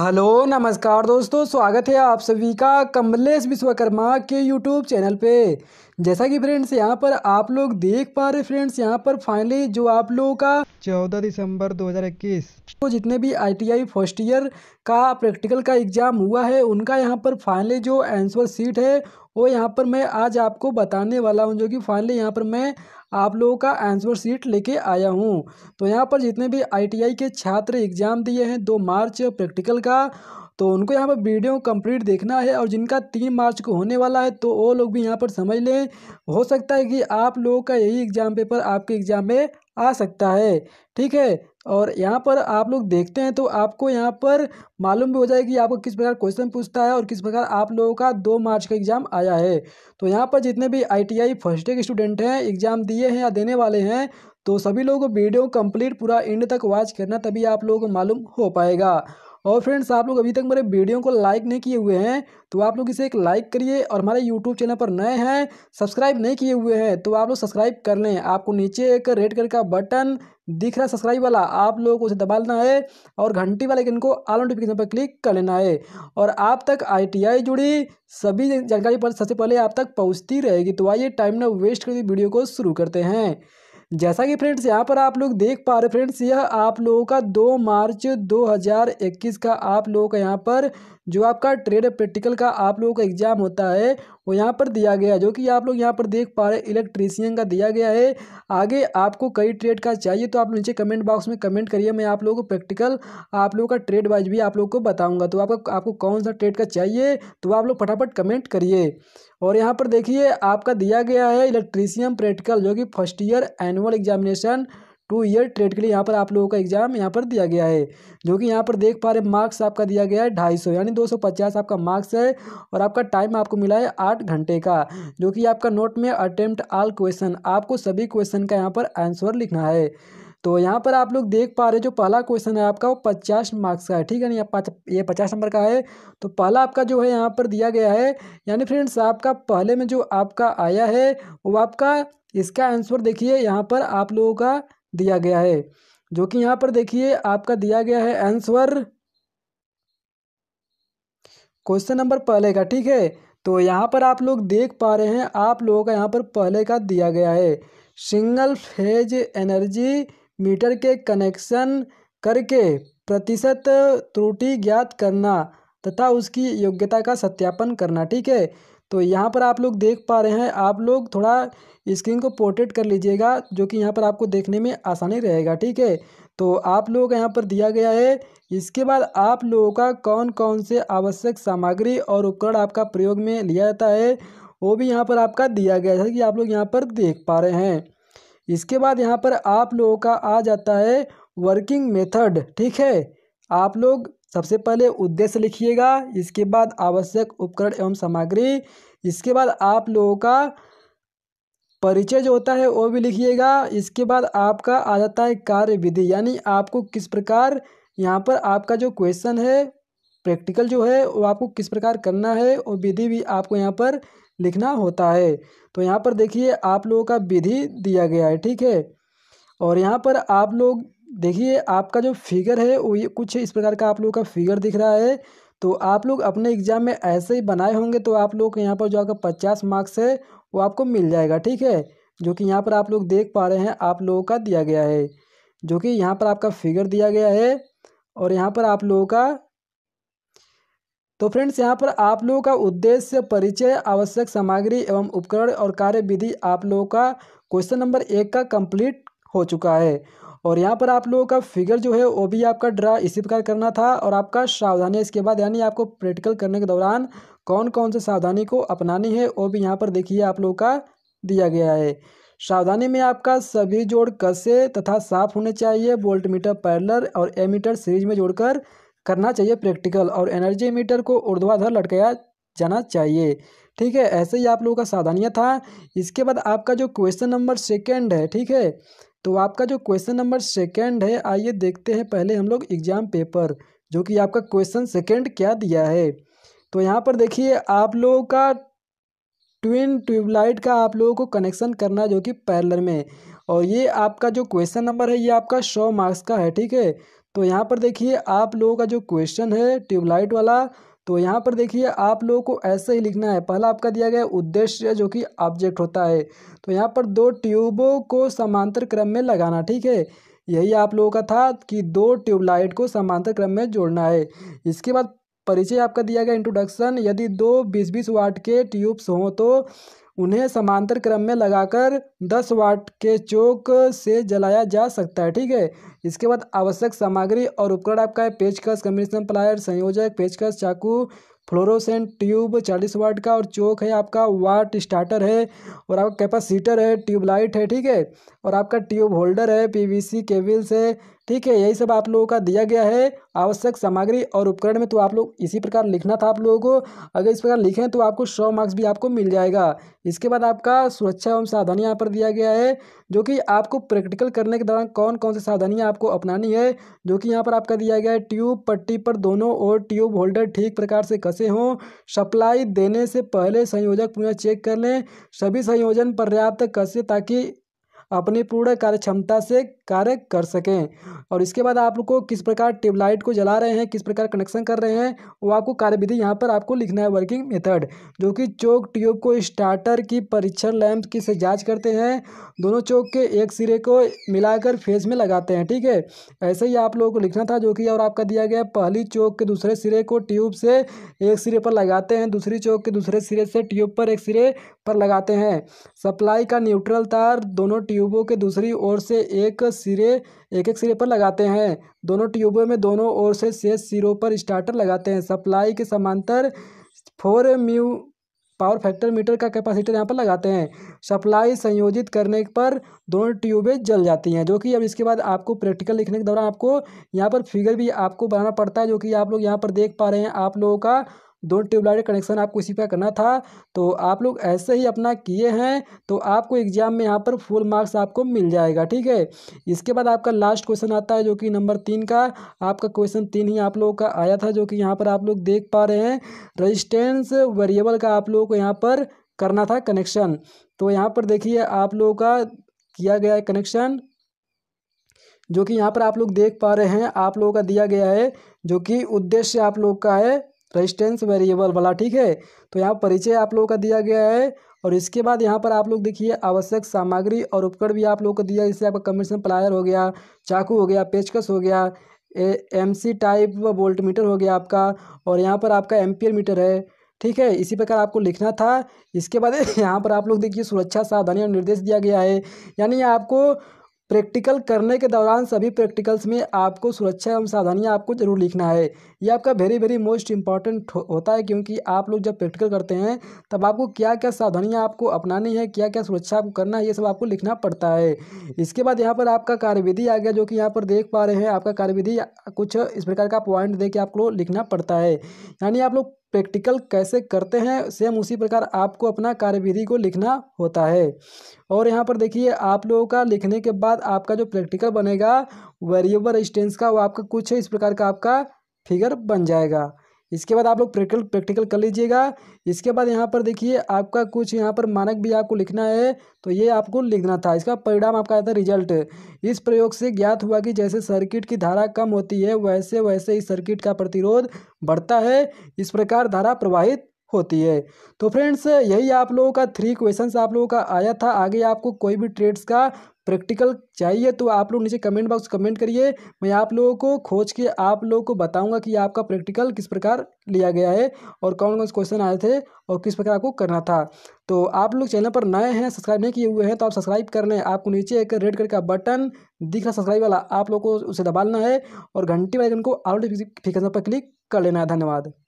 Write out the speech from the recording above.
hello नमस्कार दोस्तों स्वागत है आप सभी का कमलेश विश्वकर्मा के यूट्यूब चैनल पे जैसा कि फ्रेंड्स यहां पर आप लोग देख पा रहे फ्रेंड्स यहां पर फाइनली जो आप लोगों का 14 दिसंबर 2021 तो जितने भी आईटीआई फर्स्ट ईयर का प्रैक्टिकल का एग्ज़ाम हुआ है उनका यहां पर फाइनली जो आंसर सीट है वो यहाँ पर मैं आज आपको बताने वाला हूँ जो कि फाइनली यहाँ पर मैं आप लोगों का आंसर शीट लेके आया हूँ तो यहाँ पर जितने भी आईटीआई के छात्र एग्जाम दिए हैं दो मार्च प्रैक्टिकल का तो उनको यहाँ पर वीडियो कंप्लीट देखना है और जिनका तीन मार्च को होने वाला है तो वो लोग भी यहाँ पर समझ लें हो सकता है कि आप लोगों का यही एग्ज़ाम पेपर आपके एग्ज़ाम में आ सकता है ठीक है और यहाँ पर आप लोग देखते हैं तो आपको यहाँ पर मालूम भी हो जाएगी आपको किस प्रकार क्वेश्चन पूछता है और किस प्रकार आप लोगों का दो मार्च का एग्ज़ाम आया है तो यहाँ पर जितने भी आईटीआई फर्स्ट ईयर के स्टूडेंट हैं एग्ज़ाम दिए हैं या देने वाले हैं तो सभी लोगों को वीडियो कंप्लीट पूरा एंड तक वॉच करना तभी आप लोगों को मालूम हो पाएगा और फ्रेंड्स आप लोग अभी तक मेरे वीडियो को लाइक नहीं किए हुए हैं तो आप लोग इसे एक लाइक करिए और हमारे यूट्यूब चैनल पर नए हैं सब्सक्राइब नहीं किए हुए हैं तो आप लोग सब्सक्राइब कर लें आपको नीचे एक रेड कलर का बटन दिख रहा है सब्सक्राइब वाला आप लोगों को उसे दबा लेना है और घंटी वाले इनको आल नोटिफिकेशन पर क्लिक कर लेना है और आप तक आईटीआई जुड़ी सभी जानकारी पर सबसे पहले आप तक पहुंचती रहेगी तो आइए टाइम ना वेस्ट करके वीडियो को शुरू करते हैं जैसा कि फ्रेंड्स यहाँ पर आप लोग देख पा रहे फ्रेंड्स यह आप लोगों का 2 मार्च 2021 का आप लोगों का यहाँ पर जो आपका ट्रेड प्रैक्टिकल का आप लोगों का एग्जाम होता है वो यहाँ पर दिया गया है जो कि आप लोग यहाँ पर देख पा रहे इलेक्ट्रीशियन का दिया गया है आगे आपको कई ट्रेड का चाहिए तो आप नीचे कमेंट बॉक्स में कमेंट करिए मैं आप लोगों को प्रैक्टिकल आप लोगों का ट्रेड वाइज भी आप लोगों को बताऊँगा तो आपको आपको कौन सा ट्रेड का चाहिए तो आप लोग फटाफट कमेंट करिए और यहाँ पर देखिए आपका दिया गया है इलेक्ट्रीशियम प्रैक्टिकल जो कि first year annual examination two year trade के लिए यहाँ पर आप लोगों का एग्जाम यहाँ पर दिया गया है जो कि यहाँ पर देख पा रहे मार्क्स आपका दिया गया है ढाई सौ यानी दो सौ पचास आपका मार्क्स है और आपका टाइम आपको मिला है आठ घंटे का जो कि आपका नोट में अटेम्प्ट आल क्वेश्चन आपको सभी क्वेश्चन का यहाँ पर आंसर लिखना है तो यहाँ पर आप लोग देख पा रहे जो पहला क्वेश्चन है आपका वो पचास मार्क्स का है ठीक है ना ये पचास नंबर का है तो पहला आपका जो है यहाँ पर दिया गया है यानी फ्रेंड्स आपका पहले में जो आपका आया है वो आपका इसका आंसर देखिए यहाँ पर आप लोगों का दिया गया है जो कि यहाँ पर देखिए आपका दिया गया है आंसर क्वेश्चन नंबर पहले का ठीक है तो यहाँ पर आप लोग देख पा रहे हैं आप लोगों का यहाँ पर पहले का दिया गया है सिंगल फेज एनर्जी मीटर के कनेक्शन करके प्रतिशत त्रुटि ज्ञात करना तथा उसकी योग्यता का सत्यापन करना ठीक है तो यहाँ पर आप लोग देख पा रहे हैं आप लोग थोड़ा स्क्रीन को पोर्ट्रेट कर लीजिएगा जो कि यहाँ पर आपको देखने में आसानी रहेगा ठीक है तो आप लोगों का यहाँ पर दिया गया है इसके बाद आप लोगों का कौन कौन से आवश्यक सामग्री और उपकरण आपका प्रयोग में लिया जाता है वो भी यहाँ पर आपका दिया गया है कि आप लोग यहाँ पर देख पा रहे हैं इसके बाद यहाँ पर आप लोगों का आ जाता है वर्किंग मेथड ठीक है आप लोग सबसे पहले उद्देश्य लिखिएगा इसके बाद आवश्यक उपकरण एवं सामग्री इसके बाद आप लोगों का परिचय जो होता है वो भी लिखिएगा इसके बाद आपका आ जाता है कार्य विधि यानी आपको किस प्रकार यहाँ पर आपका जो क्वेश्चन है प्रैक्टिकल जो है वो आपको किस प्रकार करना है और विधि भी आपको यहाँ पर लिखना होता है तो यहाँ पर देखिए आप लोगों का विधि दिया गया है ठीक है और यहाँ पर आप लोग देखिए आपका जो फिगर है वो ये कुछ इस प्रकार का आप लोगों का फिगर दिख रहा है तो आप लोग अपने एग्ज़ाम में ऐसे ही बनाए होंगे तो आप लोग यहाँ पर जो आपका पचास मार्क्स है वो आपको मिल जाएगा ठीक है जो कि यहाँ पर आप लोग देख पा रहे हैं आप लोगों का दिया गया है जो कि यहाँ पर आपका फिगर दिया गया है और यहाँ पर आप लोगों का तो फ्रेंड्स यहाँ पर आप लोगों का उद्देश्य परिचय आवश्यक सामग्री एवं उपकरण और कार्य विधि आप लोगों का क्वेश्चन नंबर एक का कंप्लीट हो चुका है और यहाँ पर आप लोगों का फिगर जो है वो भी आपका ड्रा इसी प्रकार करना था और आपका सावधानी इसके बाद यानी आपको प्रैक्टिकल करने के दौरान कौन कौन से सावधानी को अपनानी है वो भी यहाँ पर देखिए आप लोगों का दिया गया है सावधानी में आपका सभी जोड़ कसे तथा साफ होने चाहिए वोल्टमीटर पैरलर और एमीटर सीरीज में जोड़कर करना चाहिए प्रैक्टिकल और एनर्जी मीटर को ऊर्ध्वाधर लटकाया जाना चाहिए ठीक है ऐसे ही आप लोगों का सावधानियाँ था इसके बाद आपका जो क्वेश्चन नंबर सेकेंड है ठीक है तो आपका जो क्वेश्चन नंबर सेकेंड है आइए देखते हैं पहले हम लोग एग्जाम पेपर जो कि आपका क्वेश्चन सेकेंड क्या दिया है तो यहाँ पर देखिए आप लोगों का ट्विन ट्यूबलाइट का आप लोगों को कनेक्शन करना जो कि पैरलर में और ये आपका जो क्वेश्चन नंबर है ये आपका सौ मार्क्स का है ठीक है तो यहाँ पर देखिए आप लोगों का जो क्वेश्चन है ट्यूबलाइट वाला तो यहाँ पर देखिए आप लोगों को ऐसे ही लिखना है पहला आपका दिया गया उद्देश्य जो कि ऑब्जेक्ट होता है तो यहाँ पर दो ट्यूबों को समांतर क्रम में लगाना ठीक है यही आप लोगों का था कि दो ट्यूबलाइट को समांतर क्रम में जोड़ना है इसके बाद परिचय आपका दिया गया इंट्रोडक्शन यदि दो बीस बीस वाट के ट्यूब्स हों तो उन्हें समांतर क्रम में लगाकर 10 वाट के चौक से जलाया जा सकता है ठीक है इसके बाद आवश्यक सामग्री और उपकरण आपका है पेचकस कम्बिनेशन प्लायर संयोजक पेचकस चाकू फ्लोरोसेंट ट्यूब 40 वाट का और चौक है आपका वाट स्टार्टर है और आपका कैपेसिटर है ट्यूबलाइट है ठीक है और आपका ट्यूब होल्डर है पीवीसी केबल्स है ठीक है यही सब आप लोगों का दिया गया है आवश्यक सामग्री और उपकरण में तो आप लोग इसी प्रकार लिखना था आप लोगों को अगर इस प्रकार लिखें तो आपको सौ मार्क्स भी आपको मिल जाएगा इसके बाद आपका सुरक्षा एवं सावधानी यहाँ पर दिया गया है जो कि आपको प्रैक्टिकल करने के दौरान कौन कौन सी सावधानियाँ आपको अपनानी है जो कि यहाँ पर आपका दिया गया है ट्यूब पट्टी पर दोनों और ट्यूब होल्डर ठीक प्रकार से कसे हों सप्लाई देने से पहले संयोजक पुनः चेक कर लें सभी संयोजन पर्याप्त कसे ताकि अपनी पूर्ण कार्य क्षमता से कार्य कर सकें और इसके बाद आप लोग को किस प्रकार ट्यूबलाइट को जला रहे हैं किस प्रकार कनेक्शन कर रहे हैं वो आपको कार्यविधि यहाँ पर आपको लिखना है वर्किंग मेथड जो कि चौक ट्यूब को स्टार्टर की परीक्षण लैम्प की से जाँच करते हैं दोनों चौक के एक सिरे को मिलाकर फेज में लगाते हैं ठीक है ऐसे ही आप लोगों को लिखना था जो कि और आपका दिया गया पहली चौक के दूसरे सिरे को ट्यूब से एक सिरे पर लगाते हैं दूसरी चौक के दूसरे सिरे से ट्यूब पर एक सिरे पर लगाते हैं सप्लाई का न्यूट्रल तार दोनों ट्यूब ट्यूबों के दूसरी ओर से एक सिरे एक एक सिरे पर लगाते हैं दोनों ट्यूबों में दोनों ओर से शेष सिरों पर स्टार्टर लगाते हैं सप्लाई के समांतर फोर म्यू पावर फैक्टर मीटर का कैपेसिटर यहाँ पर लगाते हैं सप्लाई संयोजित करने पर दोनों ट्यूबें जल जाती हैं जो कि अब इसके बाद आपको प्रैक्टिकल लिखने के दौरान आपको यहाँ पर फिगर भी आपको बनाना पड़ता है जो कि आप लोग यहाँ पर देख पा रहे हैं आप लोगों का दो ट्यूबलाइट कनेक्शन आपको इसी का करना था तो आप लोग ऐसे ही अपना किए हैं तो आपको एग्जाम में यहाँ पर फुल मार्क्स आपको मिल जाएगा ठीक है इसके बाद आपका लास्ट क्वेश्चन आता है जो कि नंबर तीन का आपका क्वेश्चन तीन ही आप लोगों का आया था जो कि यहाँ पर आप लोग देख पा रहे हैं रजिस्टेंस वेरिएबल का आप लोगों को यहाँ पर करना था कनेक्शन तो यहाँ पर देखिए आप लोगों का किया गया है कनेक्शन जो कि यहाँ पर आप लोग देख पा रहे हैं आप लोगों का दिया गया है जो कि उद्देश्य आप लोग का है रजिस्टेंस वेरिएबल वाला ठीक है तो यहाँ परिचय आप लोगों का दिया गया है और इसके बाद यहाँ पर आप लोग देखिए आवश्यक सामग्री और उपकरण भी आप लोगों को दिया जैसे आपका कमीशन प्लायर हो गया चाकू हो गया पेचकस हो गया M C type voltmeter हो गया आपका और यहाँ पर आपका एम्पियर मीटर है ठीक है इसी प्रकार आपको लिखना था इसके बाद यहाँ पर आप लोग देखिए सुरक्षा सावधानी और निर्देश दिया गया है यानी आपको प्रैक्टिकल करने के दौरान सभी प्रैक्टिकल्स में आपको सुरक्षा एवं सावधानियाँ आपको जरूर लिखना है ये आपका वेरी वेरी मोस्ट इंपॉर्टेंट होता है क्योंकि आप लोग जब प्रैक्टिकल करते हैं तब आपको क्या क्या सावधानियाँ आपको अपनानी है क्या क्या सुरक्षा आपको करना है ये सब आपको लिखना पड़ता है इसके बाद यहाँ पर आपका कार्यविधि आ गया जो कि यहाँ पर देख पा रहे हैं आपका कार्यविधि कुछ इस प्रकार का पॉइंट दे के आप लोग लिखना पड़ता है यानी आप लोग प्रैक्टिकल कैसे करते हैं सेम उसी प्रकार आपको अपना कार्यविधि को लिखना होता है और यहाँ पर देखिए आप लोगों का लिखने के बाद आपका जो प्रैक्टिकल बनेगा वेरिएबल स्टेंस का वो आपका कुछ है इस प्रकार का आपका फिगर बन जाएगा इसके बाद आप लोग प्रैक्टिकल प्रैक्टिकल कर लीजिएगा इसके बाद यहाँ पर देखिए आपका कुछ यहाँ पर मानक भी आपको लिखना है तो ये आपको लिखना था इसका परिणाम आपका आता है रिजल्ट इस प्रयोग से ज्ञात हुआ कि जैसे सर्किट की धारा कम होती है वैसे वैसे इस सर्किट का प्रतिरोध बढ़ता है इस प्रकार धारा प्रवाहित होती है तो फ्रेंड्स यही आप लोगों का थ्री क्वेश्चंस आप लोगों का आया था आगे आपको कोई भी ट्रेड्स का प्रैक्टिकल चाहिए तो आप लोग नीचे कमेंट बॉक्स कमेंट करिए मैं आप लोगों को खोज के आप लोगों को बताऊंगा कि आपका प्रैक्टिकल किस प्रकार लिया गया है और कौन कौन से क्वेश्चन आए थे और किस प्रकार आपको करना था तो आप लोग चैनल पर नए हैं सब्सक्राइब नहीं किए हुए हैं तो आप सब्सक्राइब कर लें आपको नीचे एक रेड कलर का बटन दिख रहा सब्सक्राइब वाला आप लोग को उसे दबालना है और घंटी वाले को ऑल पर क्लिक कर लेना है धन्यवाद